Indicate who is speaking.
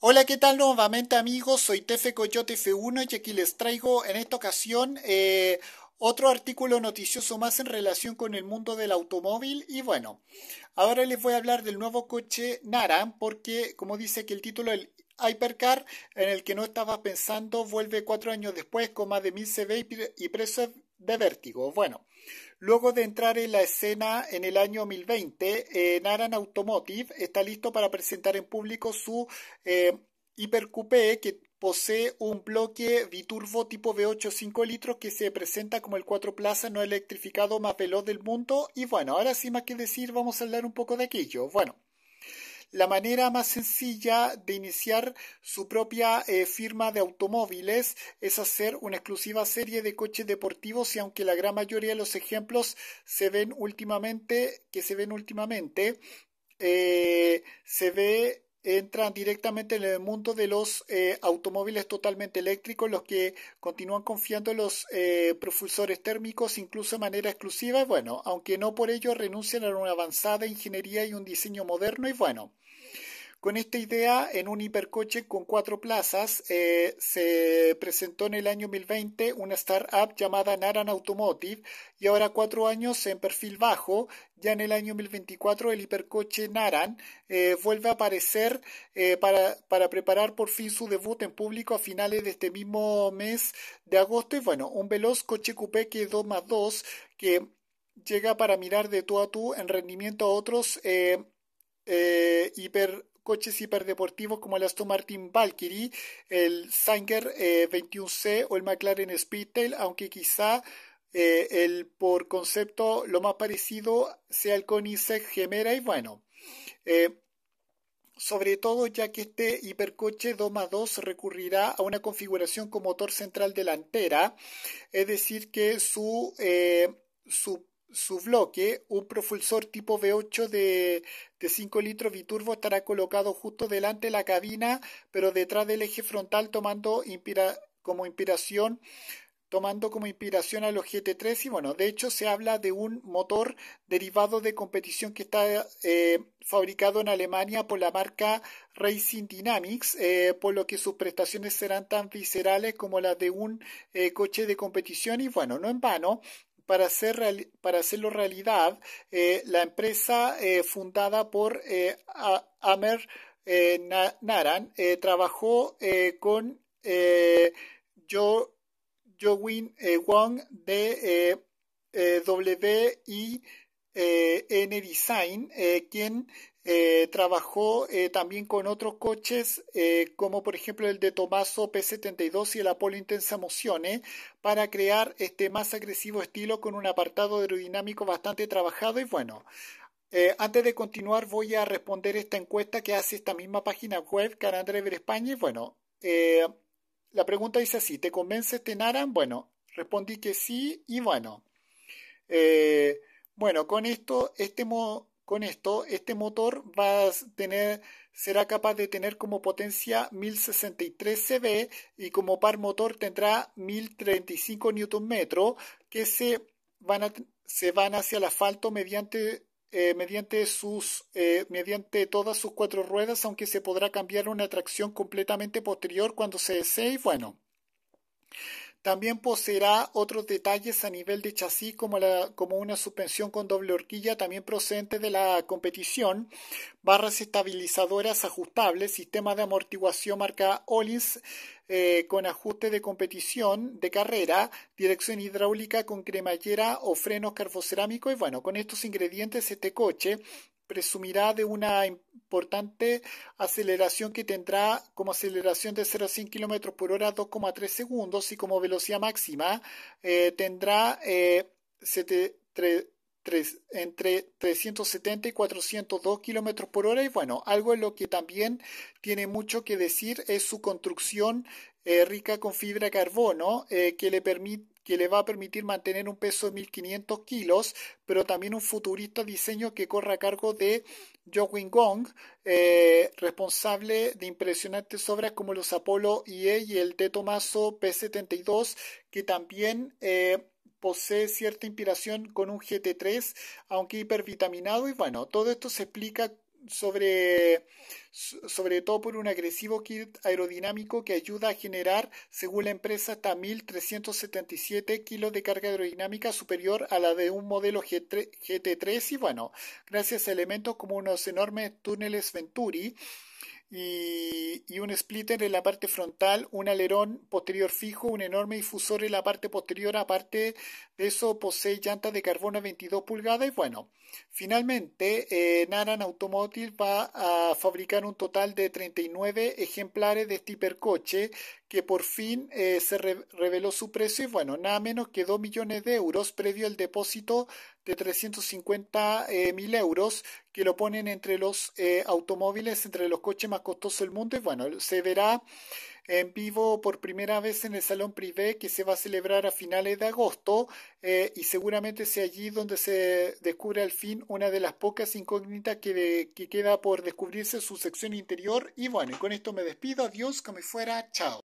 Speaker 1: Hola, ¿qué tal nuevamente amigos? Soy Tefe Coyote F1 y aquí les traigo en esta ocasión eh, otro artículo noticioso más en relación con el mundo del automóvil y bueno, ahora les voy a hablar del nuevo coche Nara porque como dice que el título el Hypercar en el que no estaba pensando vuelve cuatro años después con más de 1000 CV y, y de vértigo. Bueno, luego de entrar en la escena en el año 2020, eh, Naran Automotive está listo para presentar en público su eh, que posee un bloque biturbo tipo V8 5 litros que se presenta como el cuatro plazas no electrificado más veloz del mundo. Y bueno, ahora sí más que decir, vamos a hablar un poco de aquello. Bueno la manera más sencilla de iniciar su propia eh, firma de automóviles es hacer una exclusiva serie de coches deportivos y aunque la gran mayoría de los ejemplos se ven últimamente, que se ven últimamente, eh, se ve entran directamente en el mundo de los eh, automóviles totalmente eléctricos, los que continúan confiando en los eh, propulsores térmicos incluso de manera exclusiva, bueno, aunque no por ello renuncian a una avanzada ingeniería y un diseño moderno y bueno. Con esta idea, en un hipercoche con cuatro plazas, eh, se presentó en el año 2020 una startup llamada Naran Automotive y ahora cuatro años en perfil bajo, ya en el año 2024 el hipercoche Naran eh, vuelve a aparecer eh, para, preparar por fin su debut en público a finales de este mismo mes de agosto y bueno, un veloz coche coupé que 2 más 2 que llega para mirar de tú a tú en rendimiento a otros hiper coches hiperdeportivos como el Aston Martin Valkyrie, el Sanger 21C eh, o el McLaren Speedtail, aunque quizá eh, el por concepto lo más parecido sea el Koenigsegg Gemera y bueno. Eh, sobre todo ya que este hipercoche Doma 2 recurrirá a una configuración con motor central delantera, es decir que su, su su bloque, un propulsor tipo V8 de, de 5 litros biturbo estará colocado justo delante de la cabina, pero detrás del eje frontal tomando como inspiración tomando como inspiración a los GT3 y bueno, de hecho se habla de un motor derivado de competición que está eh, fabricado en Alemania por la marca Racing Dynamics, eh, por lo que sus prestaciones serán tan viscerales como las de un eh, coche de competición y bueno, no en vano, para, hacerlo realidad, eh, la empresa eh, fundada por eh, Amer Naran trabajó con jo, Jowin Wong de WI eh, N Design, eh, quien eh, trabajó también con otros coches, como por ejemplo el de Tomaso P72 y el Apollo Intensa Mociones, para crear este más agresivo estilo con un apartado aerodinámico bastante trabajado y bueno. antes de continuar, voy a responder esta encuesta que hace esta misma página web, Carandrever España. Y bueno, la pregunta dice así: ¿Te convence este Naran? Bueno, respondí que sí, y bueno. Eh, bueno, con esto, este con esto, este motor a tener, será capaz de tener como potencia 1063 CV y como par motor tendrá 1035 Nm que se van, se van hacia el asfalto mediante, eh, mediante, sus, eh, mediante todas sus cuatro ruedas, aunque se podrá cambiar una tracción completamente posterior cuando se desee. Y bueno, también poseerá otros detalles a nivel de chasis como, una suspensión con doble horquilla también procedente de la competición, barras estabilizadoras ajustables, sistema de amortiguación marca Ollins eh, con ajuste de competición de carrera, dirección hidráulica con cremallera o frenos carfocerámicos y bueno, con estos ingredientes este coche presumirá de una importante aceleración que tendrá como aceleración de 0 a 100 km por hora 2,3 segundos y como velocidad máxima eh, tendrá eh, entre 370 y 402 km por hora. Y bueno, algo en lo que también tiene mucho que decir es su construcción eh, rica con fibra de carbono eh, que le permite que le va a permitir mantener un peso de 1.500 kilos, pero también un futurista diseño que corre a cargo de Jo Wing Gong, eh, responsable de impresionantes obras como los Apolo IE y el de Tomaso P72, que también... Eh, posee cierta inspiración con un GT3, aunque hipervitaminado, y bueno, todo esto se explica sobre, sobre todo por un agresivo kit aerodinámico que ayuda a generar, según la empresa, hasta 1.377 kilos de carga aerodinámica superior a la de un modelo GT3 y bueno, gracias a elementos como unos enormes túneles Venturi, y, un splitter en la parte frontal, un alerón posterior fijo, un enorme difusor en la parte posterior, aparte de eso posee llantas de carbono 22 pulgadas y bueno, finalmente eh, Naran Automotive va a fabricar un total de 39 ejemplares de este hipercoche que por fin eh, se reveló su precio y bueno, nada menos que 2 millones de euros previo al depósito de 350 eh, mil euros que lo ponen entre los eh, automóviles, entre los coches más costosos del mundo. Y bueno, se verá en vivo por primera vez en el Salón Privé que se va a celebrar a finales de agosto eh, y seguramente sea allí donde se descubre al fin una de las pocas incógnitas que, queda por descubrirse su sección interior. Y bueno, con esto me despido. Adiós, que me fuera. Chao.